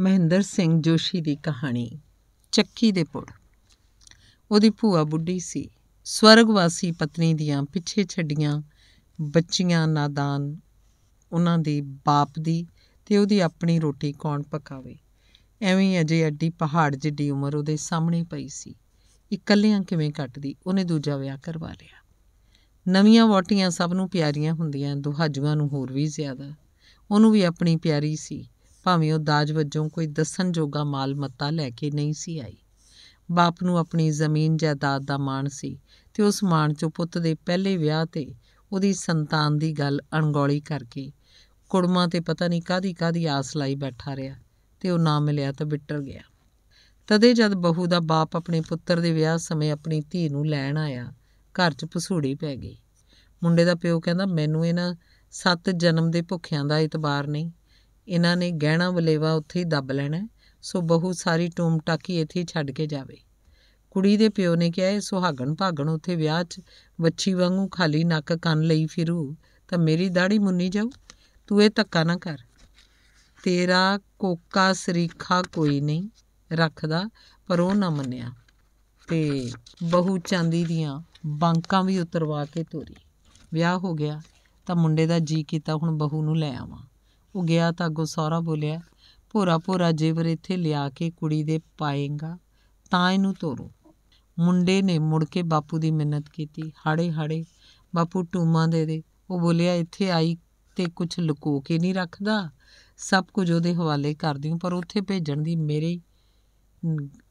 ਮਹਿੰਦਰ ਸਿੰਘ ਜੋਸ਼ੀ ਦੀ ਕਹਾਣੀ ਚੱਕੀ ਦੇ ਪੁੜ ਉਹਦੀ ਭੂਆ ਬੁੱਢੀ ਸੀ ਸਵਰਗਵਾਸੀ ਪਤਨੀ ਦੀਆਂ ਪਿੱਛੇ ਛੱਡੀਆਂ ਬੱਚੀਆਂ ਨਾਦਾਨ ਉਹਨਾਂ ਦੇ ਬਾਪ ਦੀ ਤੇ ਉਹਦੀ ਆਪਣੀ ਰੋਟੀ ਕੌਣ ਪਕਾਵੇ ਐਵੇਂ ਅਜੇ ਅੱਡੀ ਪਹਾੜ ਜਿੱਡੀ ਉਮਰ ਉਹਦੇ ਸਾਹਮਣੇ ਪਈ ਸੀ ਇਕੱਲਿਆਂ ਕਿਵੇਂ ਕੱਟਦੀ ਉਹਨੇ ਦੂਜਾ ਵਿਆਹ ਕਰਵਾ ਲਿਆ ਨਵੀਆਂ ਵਾਟੀਆਂ ਸਭ ਨੂੰ ਪਿਆਰੀਆਂ ਹੁੰਦੀਆਂ ਦੁਹਾਜੂਆਂ ਨੂੰ ਹੋਰ ਵੀ ਜ਼ਿਆਦਾ ਉਹਨੂੰ ਵੀ ਆਪਣੀ ਪਿਆਰੀ ਸੀ ਭਾਵੇਂ ਉਹ ਦਾਜ ਵਜੋਂ ਕੋਈ ਦੱਸਣ ਜੋਗਾ ਮਾਲ ਮੱਤਾ ਲੈ ਕੇ ਨਹੀਂ ਸੀ ਆਈ ਬਾਪ ਨੂੰ ਆਪਣੀ ਜ਼ਮੀਨ ਜਾਇਦਾਦ ਦਾ ਮਾਣ ਸੀ ਤੇ ਉਸ ਮਾਣ ਚੋਂ ਪੁੱਤ ਦੇ ਪਹਿਲੇ ਵਿਆਹ ਤੇ ਉਹਦੀ ਸੰਤਾਨ ਦੀ ਗੱਲ ਅਣਗੌਲੀ ਕਰਕੇ ਕੁੜਮਾਂ ਤੇ ਪਤਾ ਨਹੀਂ ਕਾਦੀ ਕਾਦੀ ਆਸ ਲਾਈ ਬੈਠਾ ਰਿਹਾ ਤੇ ਉਹ ਨਾ ਮਿਲਿਆ ਤਾਂ ਬਿੱਟਰ ਗਿਆ ਤਦੇ ਜਦ ਬਹੂ ਦਾ ਬਾਪ ਆਪਣੇ ਪੁੱਤਰ ਦੇ ਵਿਆਹ ਸਮੇਂ ਆਪਣੀ ਧੀ ਨੂੰ ਲੈਣ ਆਇਆ ਘਰ 'ਚ ਪਸੂੜੀ ਪੈ ਗਈ ਮੁੰਡੇ ਦਾ ਪਿਓ ਕਹਿੰਦਾ ਮੈਨੂੰ ਇਹਨਾਂ ਸੱਤ ਜਨਮ ਦੇ ਭੁੱਖਿਆਂ ਦਾ ਇਤਬਾਰ ਨਹੀਂ ਇਹਨਾਂ ਨੇ ਗਹਿਣਾ ਬਲੇਵਾ ਉੱਥੇ ਹੀ ਦੱਬ ਲੈਣਾ ਸੋ ਬਹੁਤ ਸਾਰੀ ਟੂਮ ਟਾਕੀ ਇੱਥੇ ਛੱਡ ਕੇ ਜਾਵੇ ਕੁੜੀ ਦੇ ਪਿਓ ਨੇ ਕਿਹਾ ਇਹ ਸੁਹਾਗਣ ਭਾਗਣ ਉੱਥੇ ਵਿਆਹ 'ਚ ਬੱਚੀ ਵਾਂਗੂ ਖਾਲੀ ਨੱਕ ਕੰਨ ਲਈ ਫਿਰੂ ਤਾਂ ਮੇਰੀ ਦਾੜੀ ਮੁੰਨੀ ਜਾਊ ਤੂੰ ਇਹ ਧੱਕਾ ਨਾ ਕਰ ਤੇਰਾ ਕੋਕਾ ਸਰੀਖਾ ਕੋਈ ਨਹੀਂ ਰੱਖਦਾ ਪਰ ਉਹ ਨਾ ਮੰਨਿਆ ਤੇ ਬਹੁ ਚਾਂਦੀ ਦੀਆਂ ਬਾਂਕਾਂ ਵੀ ਉਤਰਵਾ ਕੇ ਤੋਰੀ ਵਿਆਹ ਹੋ ਗਿਆ ਤਾਂ ਮੁੰਡੇ ਦਾ ਜੀ ਕੀਤਾ ਹੁਣ ਬਹੂ ਨੂੰ ਲੈ ਆਵਾਂ ਉਹ ਗਿਆ ਤਾਂ ਅੱਗੋਂ ਸਹੁਰਾ ਬੋਲਿਆ ਭੋਰਾ ਭੋਰਾ ਜੇਵਰ ਇੱਥੇ ਲਿਆ ਕੇ ਕੁੜੀ ਦੇ ਪਾਏਗਾ ਤਾਂ ਇਹਨੂੰ ਤੋਰੋ ਮੁੰਡੇ ਨੇ ਮੁੜ ਕੇ ਬਾਪੂ ਦੀ ਮਿੰਨਤ ਕੀਤੀ ਹਾੜੇ ਹਾੜੇ ਬਾਪੂ ਟੂਮਾ ਦੇ ਦੇ ਉਹ ਬੋਲਿਆ ਇੱਥੇ ਆਈ ਤੇ ਕੁਝ ਲੁਕੋ ਕੇ ਨਹੀਂ ਰੱਖਦਾ ਸਭ ਕੁਝ ਉਹਦੇ ਹਵਾਲੇ ਕਰ ਦਿਉ ਪਰ ਉੱਥੇ ਭੇਜਣ ਦੀ ਮੇਰੇ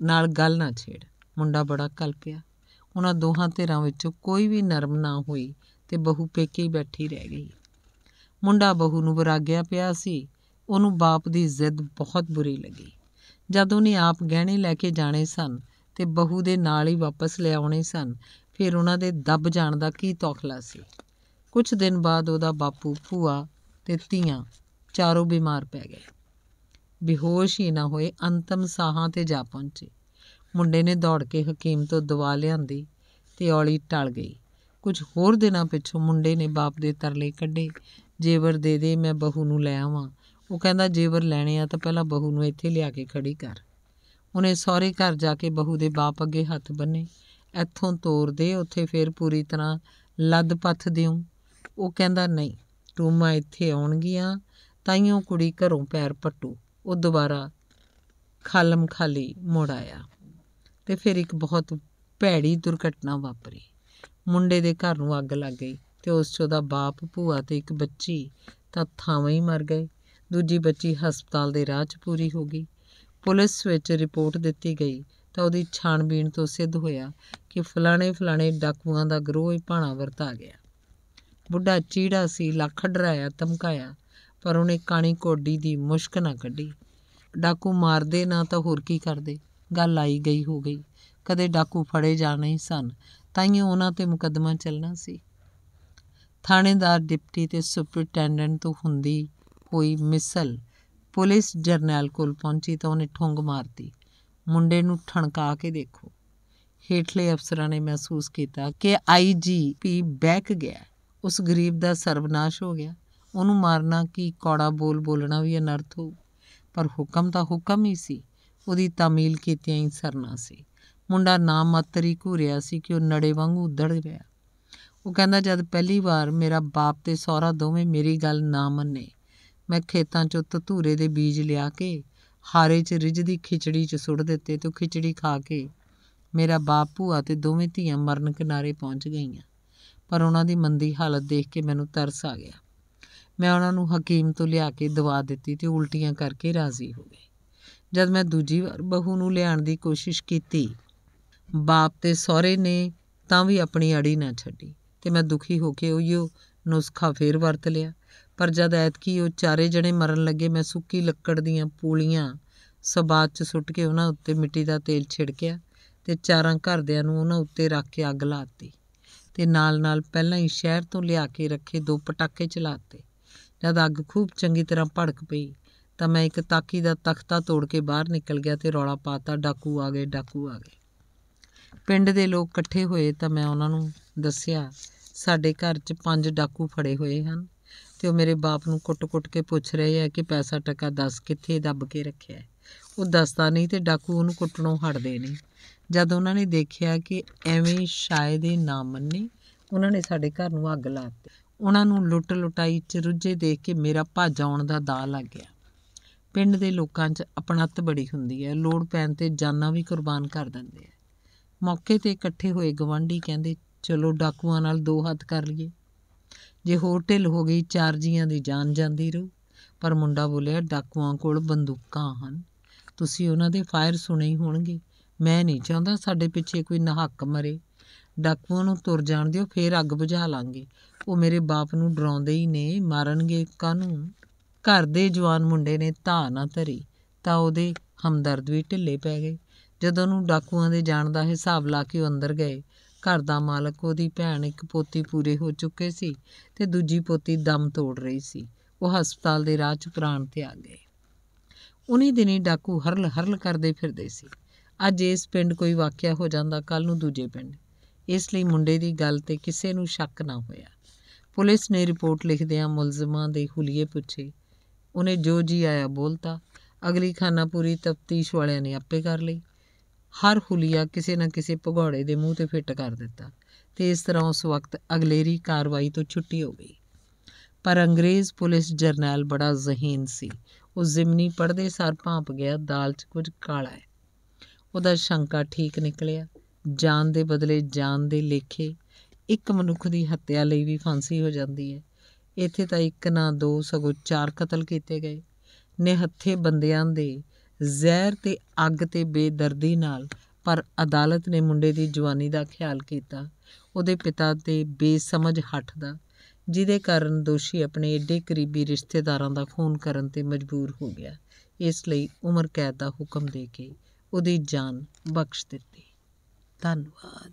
ਨਾਲ ਗੱਲ ਨਾ ਛੇੜ ਮੁੰਡਾ ਬੜਾ ਕਲਪਿਆ ਉਹਨਾਂ ਦੋਹਾਂ ਧਿਰਾਂ ਵਿੱਚੋਂ ਕੋਈ ਵੀ ਨਰਮ ਨਾ ਹੋਈ ਤੇ ਬਹੂ ਪੇਕੇ ਹੀ ਬੈਠੀ ਰਹਿ ਗਈ ਮੁੰਡਾ ਬਹੂ ਨੂੰ ਵਿਰਾਗਿਆ ਪਿਆ ਸੀ ਉਹਨੂੰ ਬਾਪ ਦੀ ਜ਼ਿੱਦ ਬਹੁਤ ਬੁਰੀ ਲੱਗੀ ਜਦ ਉਹਨੇ ਆਪ ਗਹਿਣੇ ਲੈ ਕੇ ਜਾਣੇ ਸਨ ਤੇ ਬਹੂ ਦੇ ਨਾਲ ਹੀ ਵਾਪਸ ਲਿਆਉਣੇ ਸਨ ਫਿਰ ਉਹਨਾਂ ਦੇ ਦੱਬ ਜਾਣ ਦਾ ਕੀ ਤੋਖਲਾ ਸੀ ਕੁਝ ਦਿਨ ਬਾਅਦ ਉਹਦਾ ਬਾਪੂ ਭੂਆ ਤੇ ਤੀਆਂ ਚਾਰੋਂ ਬਿਮਾਰ ਪੈ ਗਏ ਬੇਹੋਸ਼ ਹੀ ਨਾ ਹੋਏ ਅੰਤਮ ਸਾਹਾਂ ਤੇ ਜਾ ਪਹੁੰਚੇ ਮੁੰਡੇ ਨੇ ਦੌੜ ਕੇ ਹਕੀਮ ਤੋਂ ਦਵਾ ਲਿਆਂਦੀ ਤੇ ਔਲੀ ਟਲ ਗਈ ਕੁਝ ਹੋਰ ਦਿਨਾਂ ਪਿੱਛੋਂ ਮੁੰਡੇ ਨੇ ਬਾਪ ਦੇ ਤਰਲੇ ਕੱਢੇ ਜੇਵਰ ਦੇ ਦੇ ਮੈਂ ਬਹੂ ਨੂੰ ਲੈ ਆਵਾਂ ਉਹ ਕਹਿੰਦਾ ਜੇਵਰ ਲੈਣੇ ਆ ਤਾਂ ਪਹਿਲਾਂ ਬਹੂ ਨੂੰ ਇੱਥੇ ਲਿਆ ਕੇ ਖੜੀ ਕਰ ਉਹਨੇ ਸਹੁਰੇ ਘਰ ਜਾ ਕੇ ਬਹੂ ਦੇ ਬਾਪ ਅੱਗੇ ਹੱਥ ਬੰਨੇ ਇੱਥੋਂ ਤੋਰ ਦੇ ਉੱਥੇ ਫੇਰ ਪੂਰੀ ਤਰ੍ਹਾਂ ਲੱਦ ਪੱਥ ਦਿਉ ਉਹ ਕਹਿੰਦਾ ਨਹੀਂ ਟੂਮਾ ਇੱਥੇ ਆਉਣਗੀਆਂ ਤਾਈਓ ਕੁੜੀ ਘਰੋਂ ਪੈਰ ਪੱਟੂ ਉਹ ਦੁਬਾਰਾ ਖਾਲਮ ਖਾਲੀ ਮੋੜ ਆਇਆ ਤੇ ਫਿਰ ਇੱਕ ਬਹੁਤ ਭੈੜੀ ਦੁਰਘਟਨਾ ਵਾਪਰੀ ਮੁੰਡੇ ਦੇ ਘਰ ਨੂੰ ਅੱਗ ਲੱਗ ਗਈ ਤੇ ਉਸ ਚੋਂ ਦਾ ਬਾਪ ਭੂਆ ਤੇ ਇੱਕ ਬੱਚੀ ਤਾਂ ਥਾਵੇਂ ਹੀ ਮਰ ਗਏ ਦੂਜੀ ਬੱਚੀ ਹਸਪਤਾਲ ਦੇ ਰਾਹ 'ਚ ਪੂਰੀ ਹੋ ਗਈ ਪੁਲਿਸ ਵਿੱਚ ਰਿਪੋਰਟ ਦਿੱਤੀ ਗਈ ਤਾਂ ਉਹਦੀ ਛਾਣਬੀਣ ਤੋਂ ਸਿੱਧ ਹੋਇਆ ਕਿ ਫਲਾਣੇ ਫਲਾਣੇ ਡਾਕੂਆਂ ਦਾ ਗਰੋਹ ਹੀ ਭਾਣਾ ਵਰਤਾ ਗਿਆ ਬੁੱਢਾ ਚੀੜਾ ਸੀ ਲੱਖ ਡਰਾਇਆ ਧਮਕਾਇਆ ਪਰ ਉਹਨੇ ਕਾਣੀ ਕੋਡੀ ਦੀ ਮੁਸ਼ਕ ਨਾ ਕੱਢੀ ਡਾਕੂ ਮਾਰਦੇ ਨਾ ਤਾਂ ਹੋਰ ਕੀ ਕਰਦੇ ਗੱਲ ਆਈ ਗਈ ਹੋ ਗਈ ਕਦੇ ਡਾਕੂ ਫੜੇ ਜਾਣੇ ਸਨ ਤਾਂ ਹੀ ਉਹਨਾਂ ਤੇ ਮੁਕੱਦਮਾ ਚੱਲਣਾ ਸੀ ਥਾਣੇਦਾਰ ਡਿਪਟੀ ਤੇ ਸੁਪਰਟੈਂਡੈਂਟ ਤੋਂ ਹੁੰਦੀ ਹੋਈ ਮਿਸਲ ਪੁਲਿਸ ਜਰਨਲ ਕੋਲ ਪਹੁੰਚੀ ਤਾਂ ਉਹਨੇ ਠੁੰਗ ਮਾਰਤੀ ਮੁੰਡੇ ਨੂੰ ਠਣਕਾ ਕੇ ਦੇਖੋ ਹੇਠਲੇ ਅਫਸਰਾਂ ਨੇ ਮਹਿਸੂਸ ਕੀਤਾ ਕਿ ਆਈਜੀ ਪੀ ਬੈਕ ਗਿਆ ਉਸ ਗਰੀਬ ਦਾ ਸਰਬਨਾਸ਼ ਹੋ ਗਿਆ ਉਹਨੂੰ ਮਾਰਨਾ ਕੀ ਕੌੜਾ ਬੋਲ ਬੋਲਣਾ ਵੀ ਅਨਰਥ ਹੋ ਪਰ ਹੁਕਮ ਤਾਂ ਹੁਕਮ ਹੀ ਸੀ ਉਹਦੀ ਤਾਮੀਲ ਕੀਤੀਆਂ ਹੀ ਸਰਨਾ ਸੀ ਮੁੰਡਾ ਨਾ ਮਾਤਰੀ ਘੂਰਿਆ ਸੀ ਕਿ ਉਹ ਨੜੇ ਵਾਂਗੂ ਉੱਧੜ ਗਿਆ ਉਹ ਕਹਿੰਦਾ ਜਦ ਪਹਿਲੀ ਵਾਰ ਮੇਰਾ ਬਾਪ ਤੇ ਸਹੁਰਾ ਦੋਵੇਂ ਮੇਰੀ ਗੱਲ ਨਾ ਮੰਨੇ ਮੈਂ ਖੇਤਾਂ 'ਚੋਂ ਤਤੂਰੇ ਦੇ ਬੀਜ ਲਿਆ ਕੇ ਹਾਰੇ 'ਚ ਰਿਜ ਦੀ ਖਿਚੜੀ 'ਚ ਸੁੱਟ ਦਿੱਤੇ ਤੇ ਖਿਚੜੀ ਖਾ ਕੇ ਮੇਰਾ ਬਾਪੂ ਆ ਤੇ ਦੋਵੇਂ ਧੀਆਂ ਮਰਨ ਕਿਨਾਰੇ ਪਹੁੰਚ ਗਈਆਂ ਪਰ ਉਹਨਾਂ ਦੀ ਮੰਦੀ ਹਾਲਤ ਦੇਖ ਕੇ ਮੈਨੂੰ ਤਰਸ ਆ ਗਿਆ ਮੈਂ ਉਹਨਾਂ ਨੂੰ ਹਕੀਮ ਤੋਂ ਲਿਆ ਕੇ ਦਵਾ ਦਿੱਤੀ ਤੇ ਉਲਟੀਆਂ ਕਰਕੇ ਰਾਜ਼ੀ ਹੋ ਗਏ ਜਦ ਮੈਂ ਦੂਜੀ ਵਾਰ ਬਹੂ ਨੂੰ ਲਿਆਉਣ ਦੀ ਕੋਸ਼ਿਸ਼ ਕੀਤੀ ਬਾਪ ਤੇ ਸਹੁਰੇ ਨੇ ਤਾਂ ਵੀ ਆਪਣੀ ਅੜੀ ਨਾ ਛੱਡੀ ਤੇ ਮੈਂ ਦੁਖੀ ਹੋ ਕੇ ਉਹ ਨੁਸਖਾ ਫੇਰ ਵਰਤ ਲਿਆ ਪਰ ਜਦ ਐਤਕੀ ਉਹ ਚਾਰੇ ਜਣੇ ਮਰਨ ਲੱਗੇ ਮੈਂ ਸੁੱਕੀ ਲੱਕੜ ਦੀਆਂ ਪੂਲੀਆਂ ਸਬਾਤ 'ਚ ਸੁੱਟ ਕੇ ਉਹਨਾਂ ਉੱਤੇ ਮਿੱਟੀ ਦਾ ਤੇਲ ਛਿੜਕਿਆ ਤੇ ਚਾਰਾਂ ਘਰਦਿਆਂ ਨੂੰ ਉਹਨਾਂ ਉੱਤੇ ਰੱਖ ਕੇ ਅੱਗ ਲਾਤੀ ਤੇ ਨਾਲ-ਨਾਲ ਪਹਿਲਾਂ ਹੀ ਸ਼ਹਿਰ ਤੋਂ ਲਿਆ ਕੇ ਰੱਖੇ ਦੋ ਪਟਾਕੇ ਚਲਾਤੇ ਜਦ ਅੱਗ ਖੂਬ ਚੰਗੀ ਤਰ੍ਹਾਂ ਭੜਕ ਪਈ ਤਾਂ ਮੈਂ ਇੱਕ ਤਾਕੀ ਦਾ ਤਖਤਾ ਤੋੜ ਕੇ ਬਾਹਰ ਨਿਕਲ ਗਿਆ ਤੇ ਰੌਲਾ ਪਾਤਾ ਡਾਕੂ ਆ ਗਏ ਡਾਕੂ ਆ ਗਏ ਪਿੰਡ ਦੇ ਲੋਕ ਇਕੱਠੇ ਹੋਏ ਤਾਂ ਮੈਂ ਉਹਨਾਂ ਨੂੰ ਦੱਸਿਆ ਸਾਡੇ ਘਰ 'ਚ ਪੰਜ ਡਾਕੂ ਫੜੇ ਹੋਏ ਹਨ ਤੇ ਉਹ ਮੇਰੇ ਬਾਪ ਨੂੰ ਕੁੱਟ-ਕੁੱਟ ਕੇ ਪੁੱਛ ਰਹੇ ਆ ਕਿ ਪੈਸਾ ਟਕਾ ਦੱਸ ਕਿੱਥੇ ਦੱਬ ਕੇ ਰੱਖਿਆ ਉਹ ਦੱਸਦਾ ਨਹੀਂ ਤੇ ਡਾਕੂ ਉਹਨੂੰ ਕੁੱਟਣੋਂ ਹਟਦੇ ਨਹੀਂ ਜਦ ਉਹਨਾਂ ਨੇ ਦੇਖਿਆ ਕਿ ਐਵੇਂ ਸ਼ਾਇਦ ਇਹ ਨਾ ਮੰਨੇ ਉਹਨਾਂ ਨੇ ਸਾਡੇ ਘਰ ਨੂੰ ਅੱਗ ਲਾ ਦਿੱਤੀ ਉਹਨਾਂ ਨੂੰ ਲੁੱਟ ਲੁਟਾਈ 'ਚ ਰੁੱਝੇ ਦੇਖ ਕੇ ਮੇਰਾ ਭੱਜ ਆਉਣ ਦਾ ਦਾ ਲੱਗ ਗਿਆ ਪਿੰਡ ਦੇ ਲੋਕਾਂ 'ਚ ਆਪਣਤ ਬੜੀ ਹੁੰਦੀ ਹੈ ਲੋੜ ਪੈਣ ਤੇ ਜਾਨਾਂ ਵੀ ਕੁਰਬਾਨ ਕਰ ਦਿੰਦੇ ਆ ਮੌਕੇ ਤੇ ਇਕੱਠੇ ਹੋਏ ਗਵਾਂਢੀ ਕਹਿੰਦੇ ਚਲੋ ਡਾਕੂਆਂ ਨਾਲ ਦੋ ਹੱਥ ਕਰ ਲਈਏ ਜੇ ਹੋਰ ਢਿੱਲ ਹੋ ਗਈ ਚਾਰ ਜੀਆਂ ਦੀ ਜਾਨ ਜਾਂਦੀ ਰਹੂ ਪਰ ਮੁੰਡਾ ਬੋਲਿਆ ਡਾਕੂਆਂ ਕੋਲ ਬੰਦੂਕਾਂ ਹਨ ਤੁਸੀਂ ਉਹਨਾਂ ਦੇ ਫਾਇਰ ਸੁਣੇ ਹੀ ਹੋਣਗੇ ਮੈਂ ਨਹੀਂ ਚਾਹੁੰਦਾ ਸਾਡੇ ਪਿੱਛੇ ਕੋਈ ਨਹੱਕ ਮਰੇ ਡਾਕੂਆਂ ਨੂੰ ਤੁਰ ਜਾਣ ਦਿਓ ਫੇਰ ਅੱਗ ਬੁਝਾ ਲਾਂਗੇ ਉਹ ਮੇਰੇ ਬਾਪ ਨੂੰ ਡਰਾਉਂਦੇ ਹੀ ਨੇ ਮਾਰਨਗੇ ਕਾਨੂੰ ਘਰ ਦੇ ਜਵਾਨ ਮੁੰਡੇ ਨੇ ਧਾ ਨਾ ਧਰੀ ਤਾਂ ਉਹਦੇ ਹਮਦਰਦ ਵੀ ਢਿੱਲੇ ਪੈ ਗਏ ਜਦੋਂ ਉਹਨੂੰ ਡਾਕੂਆਂ ਦੇ ਜਾਣ ਦਾ ਹਿਸਾਬ ਲਾ ਕੇ ਉਹ ਅੰਦਰ ਗਏ ਘਰ ਦਾ ਮਾਲਕ ਉਹਦੀ ਭੈਣ ਇੱਕ ਪੋਤੀ ਪੂਰੇ ਹੋ ਚੁੱਕੇ ਸੀ ਤੇ ਦੂਜੀ ਪੋਤੀ ਦਮ ਤੋੜ ਰਹੀ ਸੀ ਉਹ ਹਸਪਤਾਲ ਦੇ ਰਾਹ 'ਚ ਪ੍ਰਾਣ ਤੇ ਆ ਗਏ ਉਨੀ ਦਿਨੀ ਡਾਕੂ ਹਰਲ ਹਰਲ ਕਰਦੇ ਫਿਰਦੇ ਸੀ ਅੱਜ ਇਸ ਪਿੰਡ ਕੋਈ ਵਾਕਿਆ ਹੋ ਜਾਂਦਾ ਕੱਲ ਨੂੰ ਦੂਜੇ ਪਿੰਡ ਇਸ ਲਈ ਮੁੰਡੇ ਦੀ ਗੱਲ ਤੇ ਕਿਸੇ ਨੂੰ ਸ਼ੱਕ ਨਾ ਹੋਇਆ ਪੁਲਿਸ ਨੇ ਰਿਪੋਰਟ ਲਿਖਦਿਆਂ ਮੁਲਜ਼ਮਾਂ ਦੇ ਹੁਲੀਏ ਪੁੱਛੇ ਉਹਨੇ ਜੋ ਜੀ ਆਇਆ ਬੋਲਤਾ ਅਗਲੀ ਖਾਨਾਪੂਰੀ ਤਫਤੀਸ਼ ਵਾਲਿਆਂ ਨੇ ਆਪੇ ਕਰ ਲਈ ਹਰ ਹੁਲੀਆ ਕਿਸੇ ਨਾ ਕਿਸੇ ਭਗੌੜੇ ਦੇ ਮੂੰਹ ਤੇ ਫਿੱਟ ਕਰ ਦਿੱਤਾ ਤੇ ਇਸ ਤਰ੍ਹਾਂ ਉਸ ਵਕਤ ਅਗਲੇਰੀ ਕਾਰਵਾਈ ਤੋਂ ਛੁੱਟੀ ਹੋ ਗਈ ਪਰ ਅੰਗਰੇਜ਼ ਪੁਲਿਸ ਜਰਨਲ ਬੜਾ ਜ਼ਹੀਨ ਸੀ ਉਹ ਜ਼ਿਮਨੀ ਪੜਦੇ ਸਰ ਭਾਂਪ ਗਿਆ ਦਾਲ 'ਚ ਕੁਝ ਕਾਲਾ ਹੈ ਉਹਦਾ ਸ਼ੰਕਾ ਠੀਕ ਨਿਕਲਿਆ ਜਾਨ ਦੇ ਬਦਲੇ ਜਾਨ ਦੇ ਲੇਖੇ ਇੱਕ ਮਨੁੱਖ ਦੀ ਹੱਤਿਆ ਲਈ ਵੀ ਫਾਂਸੀ ਹੋ ਜਾਂਦੀ ਹੈ ਇੱਥੇ ਤਾਂ ਇੱਕ ਨਾ ਦੋ ਸਗੋਂ ਚਾਰ ਕਤਲ ਕੀਤੇ ਗਏ ਨਿਹੱਥੇ ਬੰਦਿਆਂ ਦੇ ਜ਼ਹਿਰ ਤੇ ਅੱਗ ਤੇ ਬੇਦਰਦੀ ਨਾਲ ਪਰ ਅਦਾਲਤ ਨੇ ਮੁੰਡੇ ਦੀ ਜਵਾਨੀ ਦਾ ਖਿਆਲ ਕੀਤਾ ਉਹਦੇ ਪਿਤਾ ਤੇ ਬੇਸਮਝ ਹੱਠ ਦਾ ਜਿਹਦੇ ਕਾਰਨ ਦੋਸ਼ੀ ਆਪਣੇ ਏਡੇ ਕਰੀਬੀ ਰਿਸ਼ਤੇਦਾਰਾਂ ਦਾ ਫੋਨ ਕਰਨ ਤੇ ਮਜਬੂਰ ਹੋ ਗਿਆ ਇਸ ਲਈ ਉਮਰ ਕੈਦ ਦਾ ਹੁਕਮ ਦੇ ਕੇ ਉਹਦੀ ਜਾਨ ਬਖਸ਼ ਦਿੱਤੀ ਧੰਨਵਾਦ